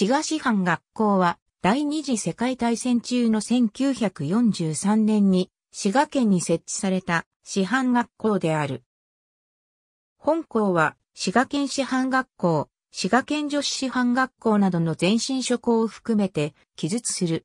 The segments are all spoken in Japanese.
滋賀師範学校は、第二次世界大戦中の1943年に、滋賀県に設置された師範学校である。本校は、滋賀県師範学校、滋賀県女子師範学校などの前身書校を含めて記述する。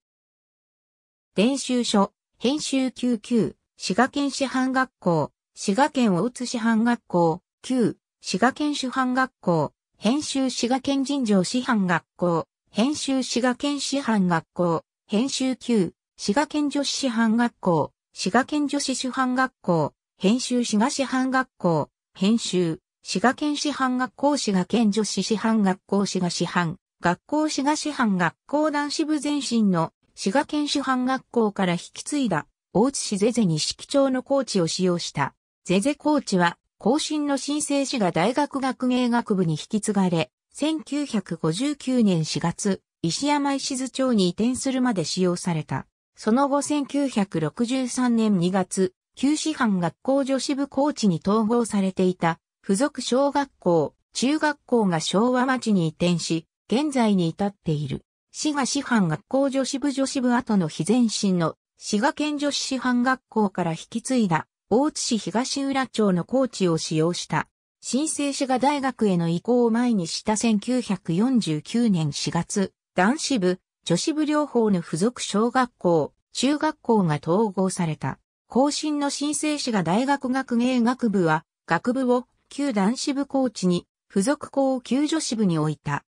伝習書、編集9 9滋賀県師範学校、滋賀県大津師範学校、旧滋賀県師範学校、編集滋賀県尋常師範学校、編集滋賀県師範学校、編集級、滋賀県女子師範学校、滋賀県女子師範学校、編集滋賀師範学校、編集、滋賀県師範学校滋賀県女子師範学校滋賀師範、学校滋賀師範学校男子部前身の滋賀県師範学校から引き継いだ、大津市ゼゼ錦町のコーチを使用した。ゼゼコーチは、更新の申請氏が大学学芸学部に引き継がれ、1959年4月、石山石津町に移転するまで使用された。その後1963年2月、旧市販学校女子部高知に統合されていた、付属小学校、中学校が昭和町に移転し、現在に至っている。滋賀市販学校女子部女子部後の非前身の滋賀県女子市販学校から引き継いだ大津市東浦町の高地を使用した、新生滋が大学への移行を前にした1949年4月、男子部、女子部両方の付属小学校、中学校が統合された。更新の申請滋が大学学芸学部は、学部を旧男子部高地に、付属校を旧女子部に置いた。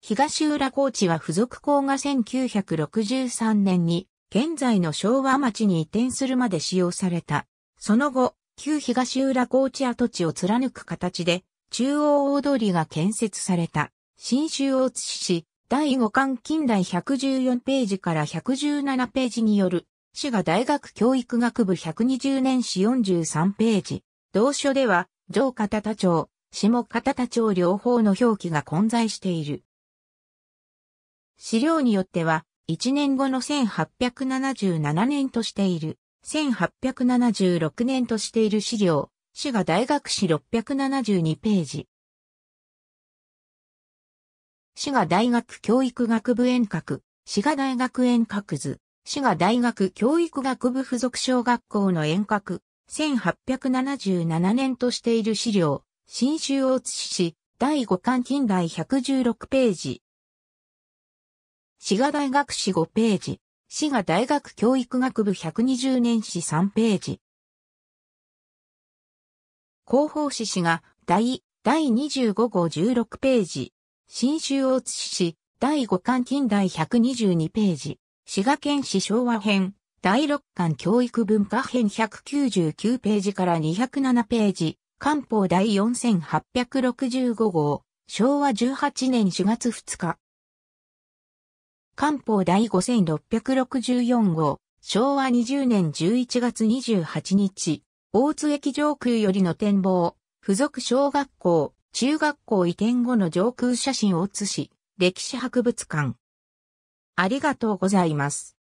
東浦高チは付属校が1963年に現在の昭和町に移転するまで使用された。その後、旧東浦高地跡地を貫く形で、中央大通りが建設された。新州大津市、第5巻近代114ページから117ページによる、市が大学教育学部120年史43ページ。同書では、上方田町、下方田町両方の表記が混在している。資料によっては、1年後の1877年としている、1876年としている資料、滋賀大学史672ページ。滋賀大学教育学部遠隔、滋賀大学遠隔図、滋賀大学教育学部附属小学校の遠隔、1877年としている資料、新州大津市、第5巻近代116ページ。滋賀大学史5ページ。滋賀大学教育学部120年史3ページ。広報誌滋賀第第25号16ページ。新州大津市第5巻近代122ページ。滋賀県史昭和編第6巻教育文化編199ページから207ページ。官報第4865号。昭和18年4月2日。官報第5664号、昭和20年11月28日、大津駅上空よりの展望、付属小学校、中学校移転後の上空写真を写し、歴史博物館。ありがとうございます。